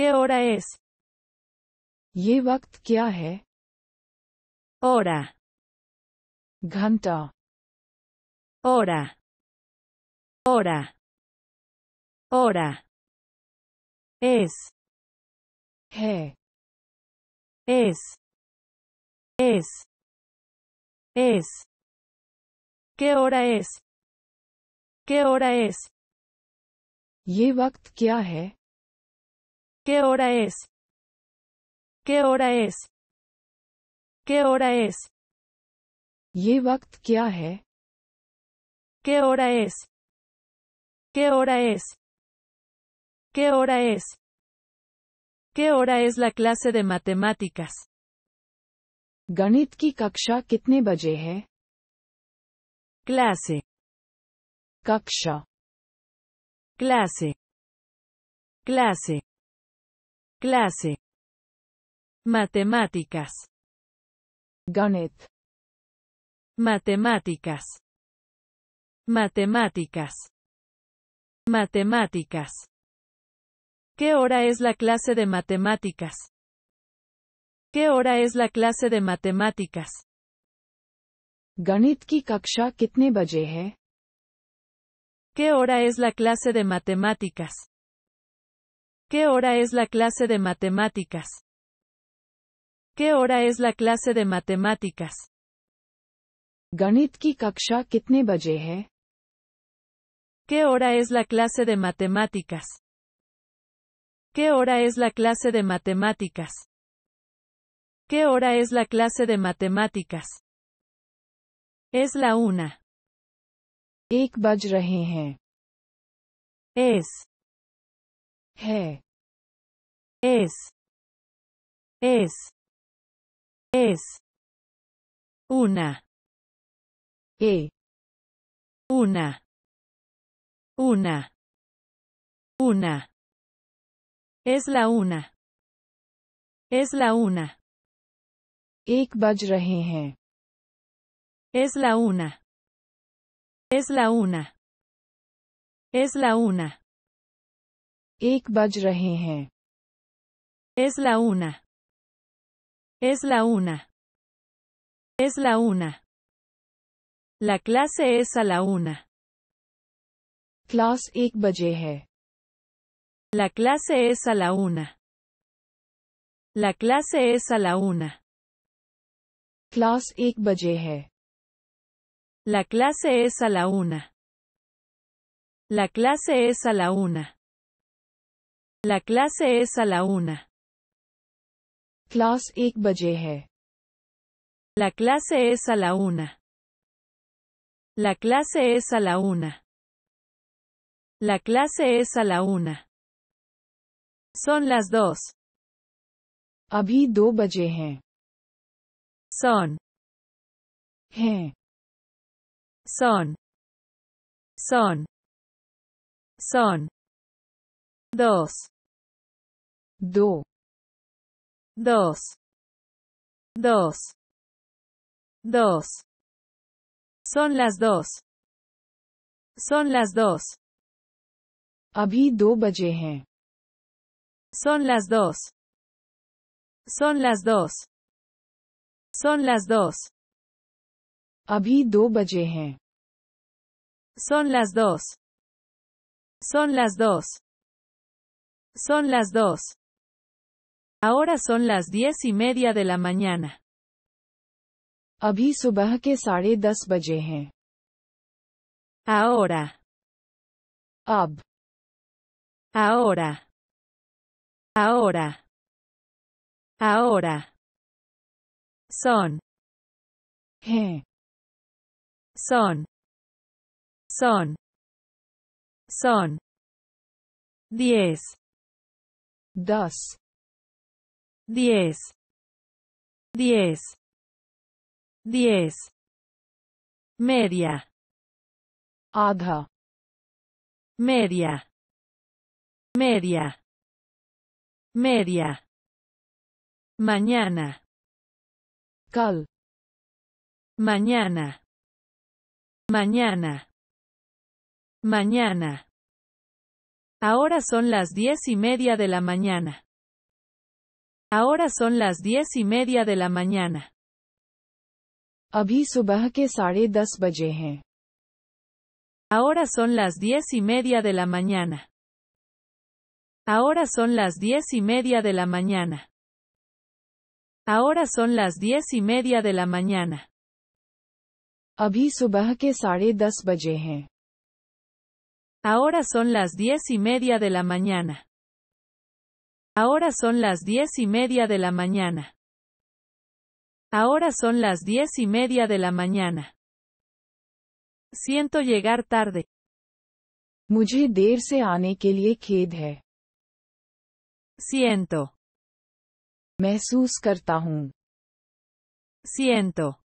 ¿Qué hora es? ये Hora. Hora. Hora. Hora. Es. Es. Es. Es. ¿Qué hora es? ¿Qué hora es? ¿Qué hora es? ¿Qué hora es? ¿Qué hora es? ये वक्त क्या है? ¿Qué hora es? ¿Qué hora es? ¿Qué hora es? ¿Qué hora es la clase de matemáticas? गणित की कक्षा कितने बजे है? Clase. Kaksha. Clase. Clase. clase, matemáticas, Ganet. matemáticas, matemáticas, matemáticas. ¿Qué hora es la clase de matemáticas? ¿Qué hora es la clase de matemáticas? Ganit ki kaksha kitne ¿Qué hora es la clase de matemáticas? ¿Qué hora es la clase de matemáticas? ¿Qué hora es la clase de matemáticas? Ganit ¿Qué hora es la clase de matemáticas? ¿Qué hora es la clase de matemáticas? ¿Qué hora es la clase de matemáticas? Es la una. Es. Es. Es. Es. Una. y e. Una. Una. Una. Es la una. Es la una. baj Es la una. Es la una. Es la una. Es la una. Es la una. Es la una. La clase es a la una. Class ik La clase es a la una. La clase es a la una. Class La clase es a la una. La clase es a la una. La clase es a la una. La clase es a la una. La clase es a la una. La clase es a la una. Son las dos. Abi do Son, son, son, son dos dos dos dos son las dos son las dos baje son las dos son las dos son las dos baje son las dos son las dos son las dos. Ahora son las diez y media de la mañana. Abhi Ahora. Ab. Ahora. Ahora. Ahora. Son. son. Son. Son. Son. Diez dos, diez, diez, diez, media, adha, media, media, media, mañana, cal, mañana, mañana, mañana Ahora son las diez y media de la mañana. Ahora son las diez y media de la mañana. अभी subah ke Ahora son las diez y media de la mañana. Ahora son las diez y media de la mañana. Ahora son las diez y media de la mañana. अभी subah ke saare Ahora son las diez y media de la mañana. Ahora son las diez y media de la mañana. Ahora son las diez y media de la mañana. Siento llegar tarde. मुझे देर से आने Siento. महसूस करता Siento.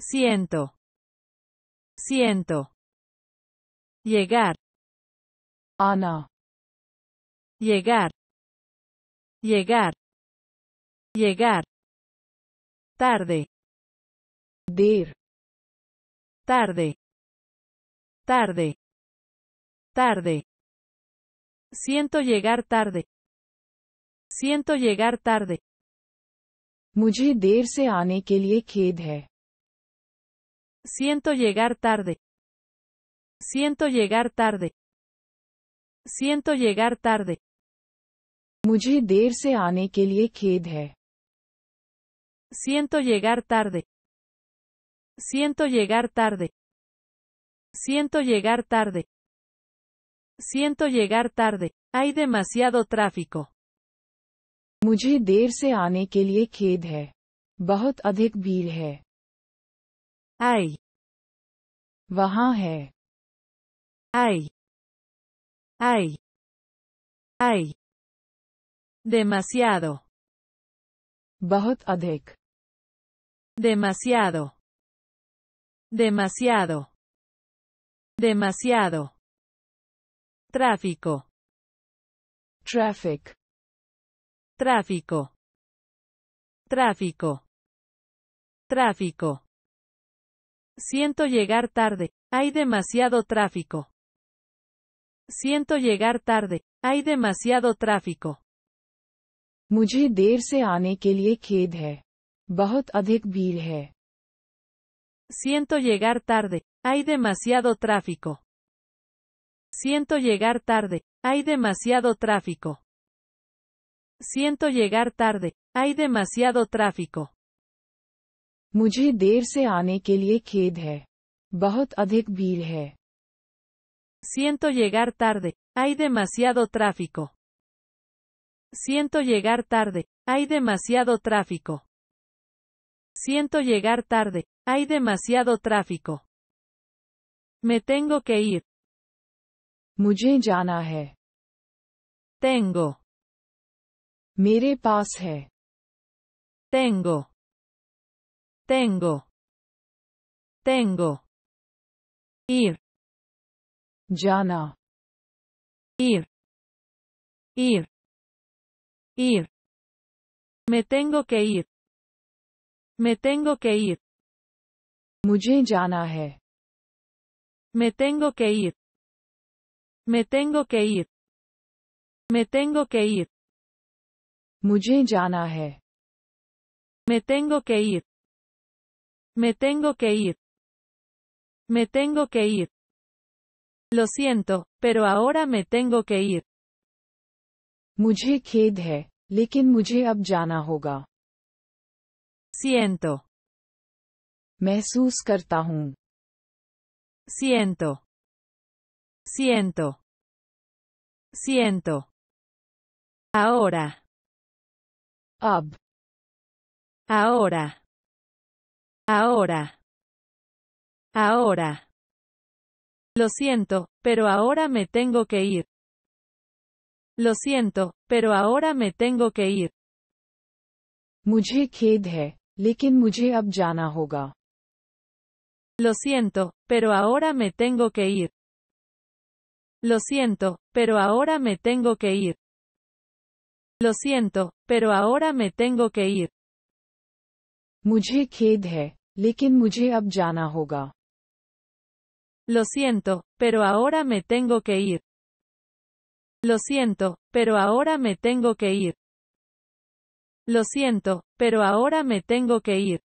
Siento. Siento llegar, Ana. Ah, llegar. Llegar. Llegar. Tarde. Dir. Tarde. Tarde. Tarde. Siento llegar tarde. Siento llegar tarde. मुझे देर se ane के लिए Siento llegar tarde. Siento llegar tarde. Siento llegar tarde. Mujhe der se aane ke liye Siento llegar tarde. Siento llegar tarde. Siento llegar tarde. Siento llegar tarde. Hay demasiado tráfico. Mujhe der se aane ke liye khed Hay. Bahahe. Hay. ay, ay. Demasiado. Bajot Demasiado. Demasiado. Demasiado. Tráfico. Traffic. Tráfico. Tráfico. Tráfico. Siento llegar tarde. Hay demasiado tráfico. Siento llegar tarde. Hay demasiado tráfico. मुझे देर से आने के लिए Siento llegar tarde. Hay demasiado tráfico. Siento llegar tarde. Hay demasiado tráfico. Siento llegar tarde. Hay demasiado tráfico. मुझे देर से आने के Siento llegar tarde. Hay demasiado tráfico. Siento llegar tarde. Hay demasiado tráfico. Siento llegar tarde. Hay demasiado tráfico. Me tengo que ir. Muy jana Tengo. Mere Tengo. Tengo. Tengo. Ir. Jana. Ir. Ir. Ir. Me tengo que ir. Me tengo que ir. मुझे Me tengo que ir. Me tengo que ir. Me tengo que ir. मुझे Me tengo que ir. Me tengo que ir. Me tengo que ir. Lo siento, pero ahora me tengo que ir. Mujhe khed hai, Muji mujhe Siento. Me Siento. Siento. Siento. Ahora. Ab. Ahora. Ahora. Ahora. Lo siento, pero ahora me tengo que ir. Lo siento, pero ahora me tengo que ir. Lo siento, pero ahora me tengo que ir. Lo siento, pero ahora me tengo que ir. Lo siento, pero ahora me tengo que ir. Lo siento, pero ahora me tengo que ir. Lo siento, pero ahora me tengo que ir. Lo siento, pero ahora me tengo que ir.